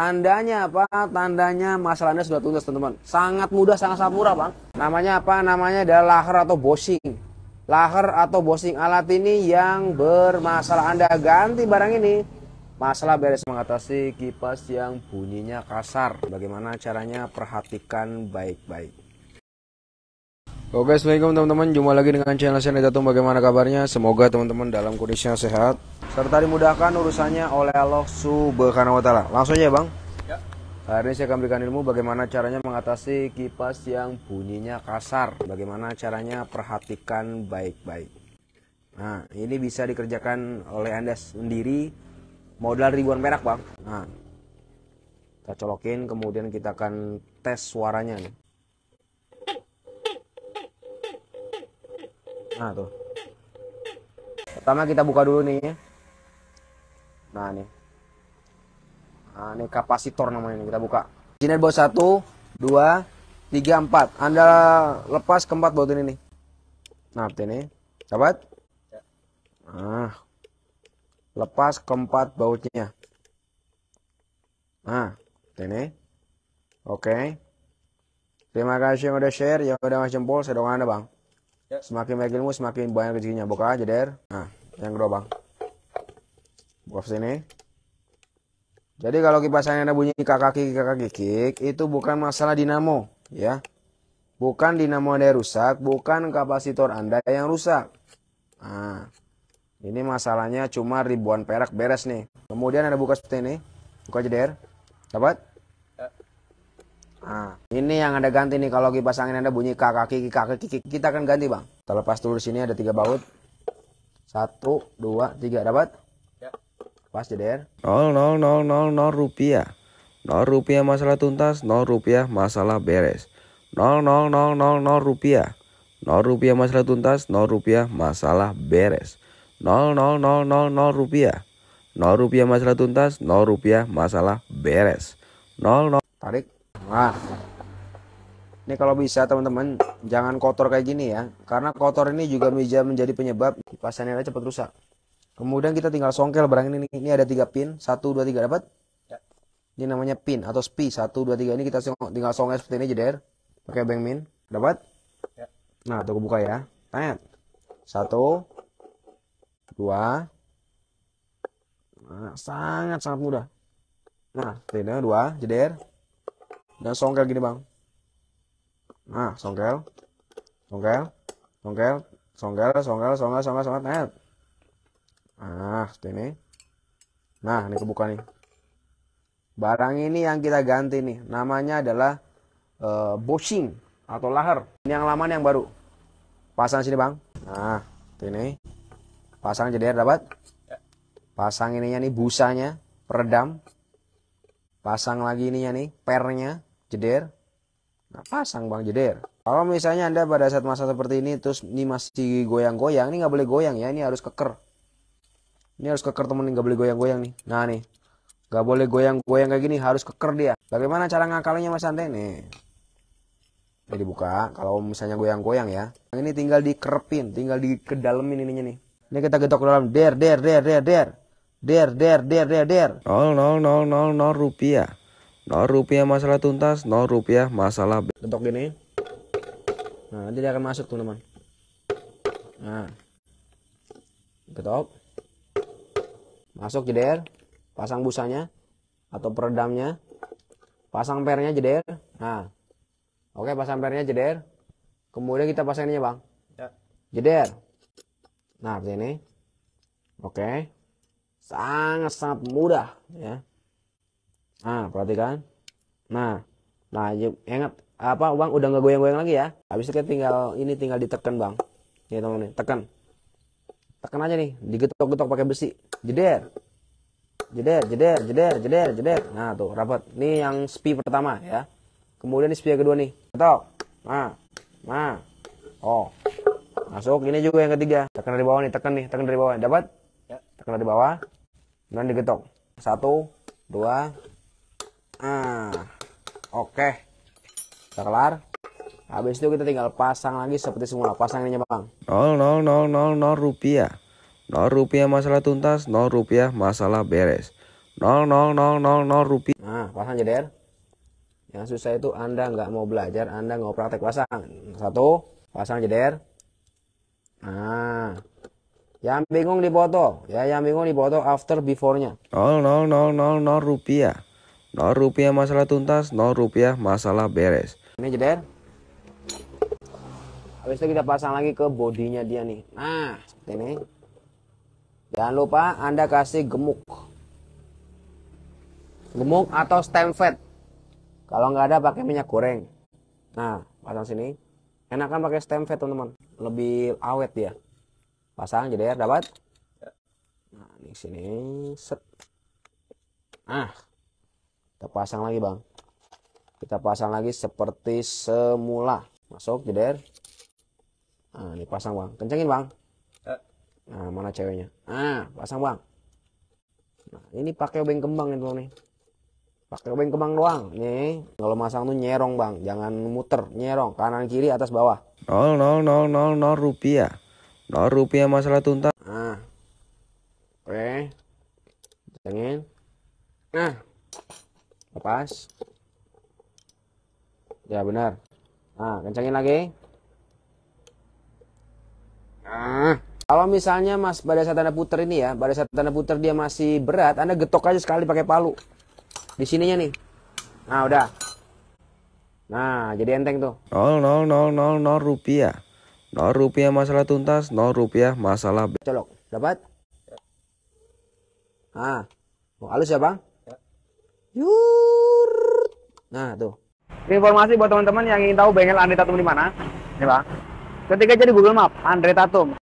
Tandanya apa? Tandanya masalah Anda sudah tuntas, teman-teman. Sangat mudah, sangat samura, Bang. Namanya apa? Namanya adalah lahar atau bosing. Lahar atau bosing alat ini yang bermasalah Anda ganti barang ini. Masalah beres mengatasi kipas yang bunyinya kasar. Bagaimana caranya? Perhatikan baik-baik. Oke, Assalamualaikum teman-teman. Jumpa lagi dengan channel saya Datung. Bagaimana kabarnya? Semoga teman-teman dalam kondisi yang sehat serta dimudahkan urusannya oleh Allah Subhanahu wa taala. Langsung aja, Bang. Ya. Hari ini saya akan berikan ilmu bagaimana caranya mengatasi kipas yang bunyinya kasar. Bagaimana caranya perhatikan baik-baik. Nah, ini bisa dikerjakan oleh Anda sendiri modal ribuan perak, Bang. Nah, kita colokin kemudian kita akan tes suaranya nih. Nah, tuh. Pertama kita buka dulu nih ya nah ini nah ini kapasitor namanya ini kita buka sini baut 1 2 3 4 anda lepas keempat baut ini nih nah ini dapat nah lepas keempat bautnya nah ini oke Terima kasih yang udah share, yang udah ngasih jempol, saya doakan Anda, Bang. Ya. Semakin banyak ilmu, semakin banyak rezekinya. Buka aja, Der. Nah, yang kedua, Bang gua sini jadi kalau kipasannya ada bunyi kakak kaki kakak kikik itu bukan masalah dinamo ya bukan dinamo anda yang rusak bukan kapasitor anda yang rusak nah ini masalahnya cuma ribuan perak beres nih kemudian ada buka seperti ini buka jeder dapat Nah, ini yang ada ganti nih kalau kipas angin anda bunyi kakak kiki kakak kiki kita akan ganti bang. Terlepas dulu di sini ada tiga baut. Satu, dua, tiga dapat. Pas jeder. 0 0 0 0 0 rupiah. 0 rupiah masalah tuntas, 0 rupiah masalah beres. 0 0 0 0 0 rupiah. 0 rupiah masalah tuntas, 0 rupiah masalah beres. 0 0 0 0 0 rupiah. 0 rupiah masalah tuntas, 0 rupiah masalah beres. 0 0 Tarik. Nah. Ini kalau bisa teman-teman jangan kotor kayak gini ya. Karena kotor ini juga bisa menjadi penyebab kipas cepat rusak. Kemudian kita tinggal songkel barang ini. Ini ada tiga pin. Satu, dua, tiga dapat? Ya. Ini namanya pin atau spi. Satu, dua, tiga. Ini kita tinggal songkel seperti ini jeder. Pakai bank min. Dapat? Ya. Nah, tunggu buka ya. Tanya. Satu. Dua. Nah, sangat sangat mudah. Nah, ini dua, jeder. Dan songkel gini, Bang. Nah, songkel. Songkel. Songkel. Songkel, songkel, songkel, songkel, songkel. Tanya. Nah, ini. Nah, ini kebuka nih. Barang ini yang kita ganti nih, namanya adalah uh, eh, bushing atau lahar. Ini yang lama nih yang baru. Pasang sini, Bang. Nah, ini. Pasang jadi dapat. Ya. Pasang ininya nih busanya, peredam. Pasang lagi ininya nih, pernya, jeder. Nah, pasang Bang jeder. Kalau misalnya Anda pada saat masa seperti ini terus ini masih goyang-goyang, ini nggak boleh goyang ya, ini harus keker. Ini harus keker temen nih, nggak boleh goyang-goyang nih. Nah nih, nggak boleh goyang-goyang kayak gini, harus keker dia. Bagaimana cara ngakalinya Mas Andre? Nih, jadi dibuka. Kalau misalnya goyang-goyang ya, ini tinggal dikerepin, tinggal dikedalemin ininya nih. Ini kita getok ke dalam, der, der, der, der, der, der, der, der, der, der. Nol, nol, nol, nol, nol rupiah. Nol rupiah masalah tuntas, nol rupiah masalah. Getok gini. Nah, nanti dia akan masuk teman-teman. Nah, getok masuk jeder pasang busanya atau peredamnya pasang pernya jeder nah oke pasang pernya jeder kemudian kita pasang ini bang ya. jeder nah ini oke sangat sangat mudah ya nah perhatikan nah nah ya, ingat apa bang udah nggak goyang-goyang lagi ya habis itu tinggal ini tinggal ditekan bang ya teman-teman tekan tekan aja nih digetok-getok pakai besi jeder jeder jeder jeder jeder jeder nah tuh rapat ini yang spi pertama ya kemudian spi kedua nih ketok nah nah oh masuk ini juga yang ketiga tekan dari bawah nih tekan nih tekan dari bawah dapat ya tekan dari bawah dan digetok satu dua ah oke okay. kita kelar Habis itu kita tinggal pasang lagi seperti semula. Pasangnya bang. nol nol nol nol nol rupiah. nol rupiah masalah tuntas, nol rupiah masalah beres. nol nol nol nol nol rupiah. Nah, pasang der Yang susah itu Anda nggak mau belajar, Anda nggak mau praktek pasang. Satu, pasang jeder. Nah, yang bingung di foto Ya, yang bingung di foto after beforenya nol nol nol nol nol rupiah. nol rupiah masalah tuntas, nol rupiah masalah beres. Ini jeder habis itu kita pasang lagi ke bodinya dia nih nah seperti ini jangan lupa anda kasih gemuk gemuk atau stem fat kalau nggak ada pakai minyak goreng nah pasang sini enakan pakai stem fat teman-teman lebih awet dia pasang jadi dapat nah ini sini set nah kita pasang lagi bang kita pasang lagi seperti semula masuk jeder Nah, ini pasang bang. Kencengin bang. Eh. Nah, mana ceweknya? Ah, pasang bang. Nah, ini pakai obeng kembang itu nih. Pakai obeng kembang doang nih. Kalau masang tuh nyerong bang, jangan muter, nyerong kanan kiri atas bawah. Nol nol nol nol nol rupiah. Nol rupiah masalah tuntas. Nah, oke. Kencengin. Nah, lepas. Ya benar. Nah, kencengin lagi. Nah, kalau misalnya Mas pada saat Anda puter ini ya, pada saat Anda puter dia masih berat, Anda getok aja sekali pakai palu. Di sininya nih. Nah, udah. Nah, jadi enteng tuh. nol nol nol nol nol rupiah. nol rupiah masalah tuntas, nol rupiah masalah colok. Dapat? Ah. Mau oh, halus ya, Bang? Yur. Nah, tuh. Informasi buat teman-teman yang ingin tahu bengkel Andi Tatum di mana. ini Bang. Ketika jadi Google Map, Andre Tatum.